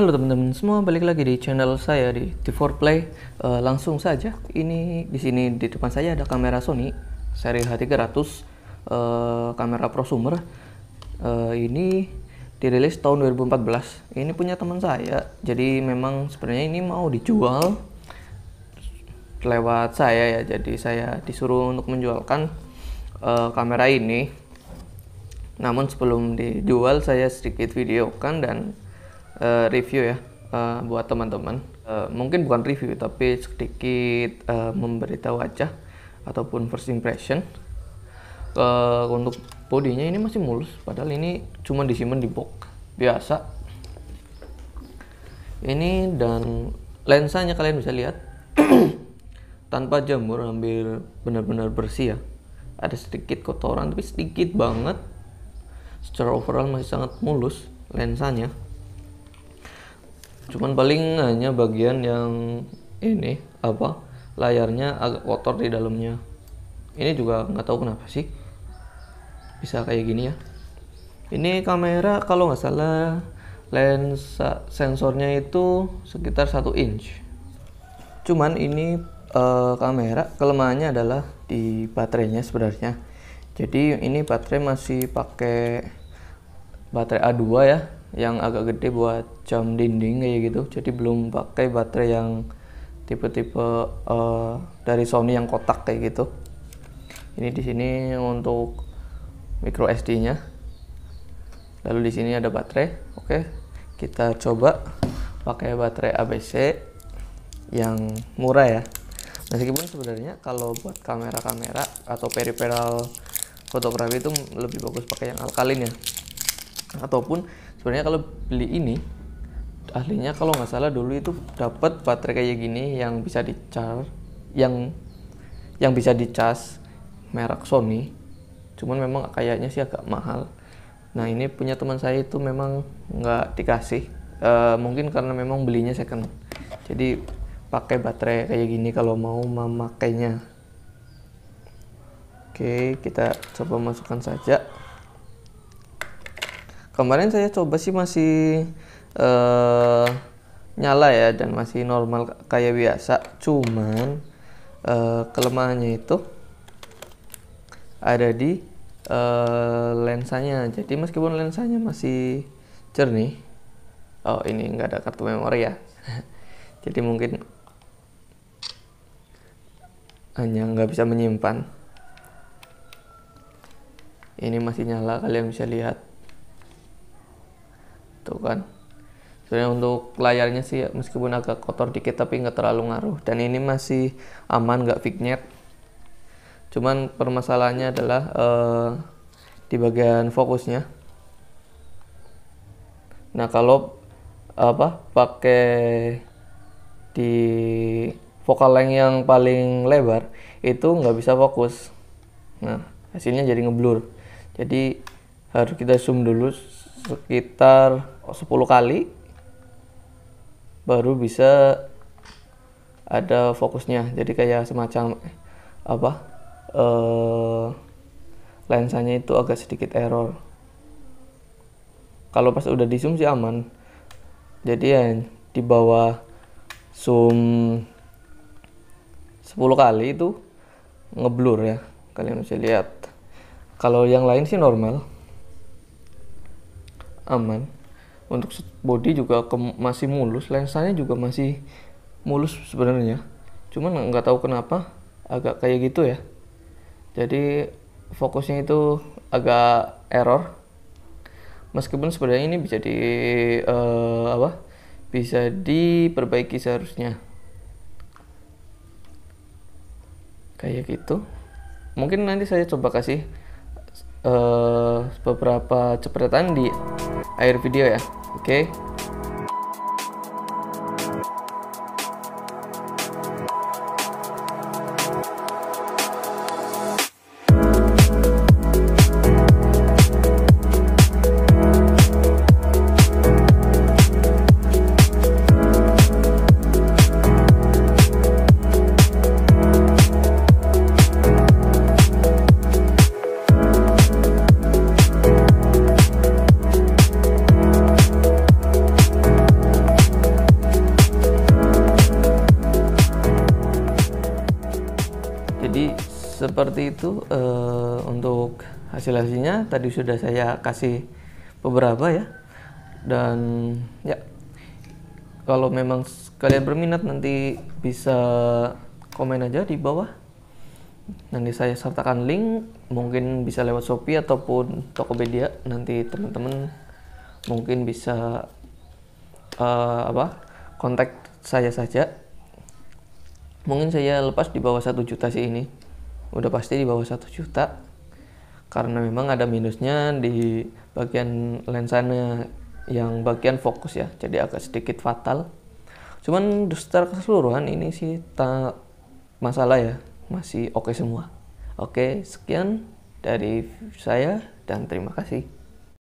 Halo teman-teman semua, balik lagi di channel saya di T4 Play. Uh, langsung saja, ini di sini di depan saya ada kamera Sony seri H300 uh, eh, kamera prosumer. Uh, ini dirilis tahun 2014. Ini punya teman saya. Jadi memang sebenarnya ini mau dijual lewat saya ya. Jadi saya disuruh untuk menjualkan uh, kamera ini. Namun sebelum dijual saya sedikit videokan dan uh, review ya uh, buat teman-teman. Uh, mungkin bukan review tapi sedikit uh, memberitahu aja ataupun first impression. Uh, untuk bodinya ini masih mulus, padahal ini cuma disimpan di box biasa. Ini dan lensanya kalian bisa lihat tanpa jamur hampir benar-benar bersih ya. Ada sedikit kotoran tapi sedikit banget. Secara overall masih sangat mulus lensanya cuman paling hanya bagian yang ini apa layarnya agak kotor di dalamnya ini juga nggak tahu kenapa sih bisa kayak gini ya ini kamera kalau nggak salah lensa sensornya itu sekitar satu inch cuman ini uh, kamera kelemahannya adalah di baterainya sebenarnya jadi ini baterai masih pakai baterai A2 ya yang agak gede buat jam dinding kayak gitu jadi belum pakai baterai yang tipe-tipe uh, dari Sony yang kotak kayak gitu ini di sini untuk micro SD nya lalu di sini ada baterai oke kita coba pakai baterai ABC yang murah ya meskipun sebenarnya kalau buat kamera-kamera atau peripheral fotografi itu lebih bagus pakai yang alkalin ya ataupun sebenarnya kalau beli ini ahlinya kalau nggak salah dulu itu dapat baterai kayak gini yang bisa dicar yang yang bisa di charge merek Sony cuman memang kayaknya sih agak mahal nah ini punya teman saya itu memang nggak dikasih e, mungkin karena memang belinya second jadi pakai baterai kayak gini kalau mau memakainya oke kita coba masukkan saja kemarin saya coba sih masih uh, nyala ya dan masih normal kayak biasa cuman uh, kelemahannya itu ada di uh, lensanya jadi meskipun lensanya masih jernih oh ini nggak ada kartu memori ya jadi mungkin hanya nggak bisa menyimpan ini masih nyala kalian bisa lihat tuh gitu kan sebenarnya untuk layarnya sih meskipun agak kotor dikit tapi nggak terlalu ngaruh dan ini masih aman nggak vignette cuman permasalahannya adalah uh, di bagian fokusnya nah kalau apa pakai di focal length yang paling lebar itu nggak bisa fokus nah hasilnya jadi ngeblur jadi harus kita zoom dulu sekitar 10 kali baru bisa ada fokusnya jadi kayak semacam apa eh, lensanya itu agak sedikit error kalau pas udah di zoom sih aman jadi ya di bawah zoom 10 kali itu ngeblur ya kalian bisa lihat kalau yang lain sih normal aman untuk body juga ke, masih mulus lensanya juga masih mulus sebenarnya cuman nggak tahu kenapa agak kayak gitu ya jadi fokusnya itu agak error meskipun sebenarnya ini bisa di uh, apa bisa diperbaiki seharusnya kayak gitu mungkin nanti saya coba kasih uh, beberapa cepretan di akhir video ya oke okay? seperti itu uh, untuk hasil hasilnya tadi sudah saya kasih beberapa ya dan ya kalau memang kalian berminat nanti bisa komen aja di bawah nanti saya sertakan link mungkin bisa lewat Shopee ataupun Tokopedia nanti teman-teman mungkin bisa uh, apa kontak saya saja mungkin saya lepas di bawah satu juta sih ini udah pasti di bawah satu juta karena memang ada minusnya di bagian lensanya yang bagian fokus ya jadi agak sedikit fatal cuman secara keseluruhan ini sih tak masalah ya masih oke okay semua oke okay, sekian dari saya dan terima kasih